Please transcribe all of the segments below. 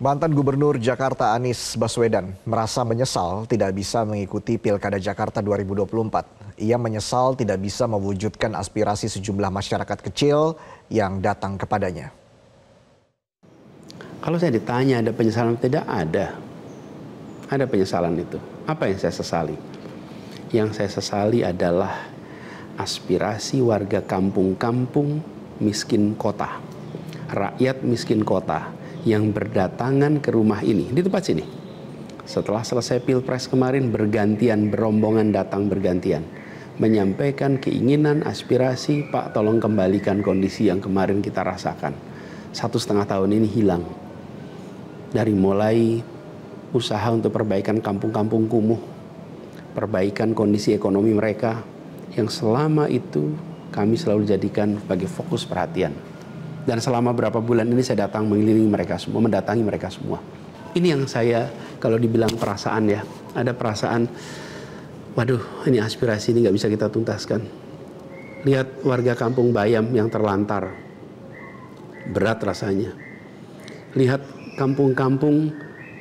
Mantan Gubernur Jakarta Anies Baswedan merasa menyesal tidak bisa mengikuti Pilkada Jakarta 2024. Ia menyesal tidak bisa mewujudkan aspirasi sejumlah masyarakat kecil yang datang kepadanya. Kalau saya ditanya ada penyesalan tidak ada. Ada penyesalan itu. Apa yang saya sesali? Yang saya sesali adalah aspirasi warga kampung-kampung miskin kota. Rakyat miskin kota yang berdatangan ke rumah ini di tempat sini. Setelah selesai pilpres kemarin bergantian berombongan datang bergantian menyampaikan keinginan aspirasi Pak tolong kembalikan kondisi yang kemarin kita rasakan satu setengah tahun ini hilang dari mulai usaha untuk perbaikan kampung-kampung kumuh perbaikan kondisi ekonomi mereka yang selama itu kami selalu jadikan sebagai fokus perhatian. Dan selama berapa bulan ini saya datang mengelilingi mereka semua, mendatangi mereka semua. Ini yang saya kalau dibilang perasaan ya, ada perasaan, waduh ini aspirasi ini nggak bisa kita tuntaskan. Lihat warga kampung Bayam yang terlantar, berat rasanya. Lihat kampung-kampung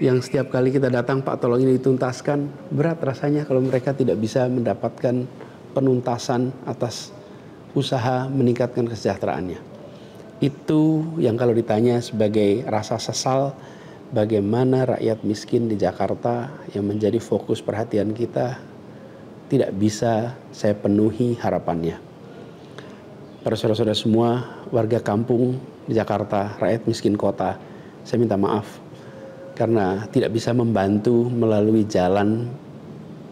yang setiap kali kita datang Pak tolong ini dituntaskan, berat rasanya kalau mereka tidak bisa mendapatkan penuntasan atas usaha meningkatkan kesejahteraannya. Itu yang kalau ditanya sebagai rasa sesal bagaimana rakyat miskin di Jakarta yang menjadi fokus perhatian kita tidak bisa saya penuhi harapannya. Para saudara-saudara semua, warga kampung di Jakarta, rakyat miskin kota, saya minta maaf karena tidak bisa membantu melalui jalan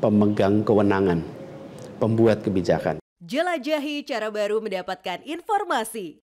pemegang kewenangan, pembuat kebijakan. Jelajahi cara baru mendapatkan informasi.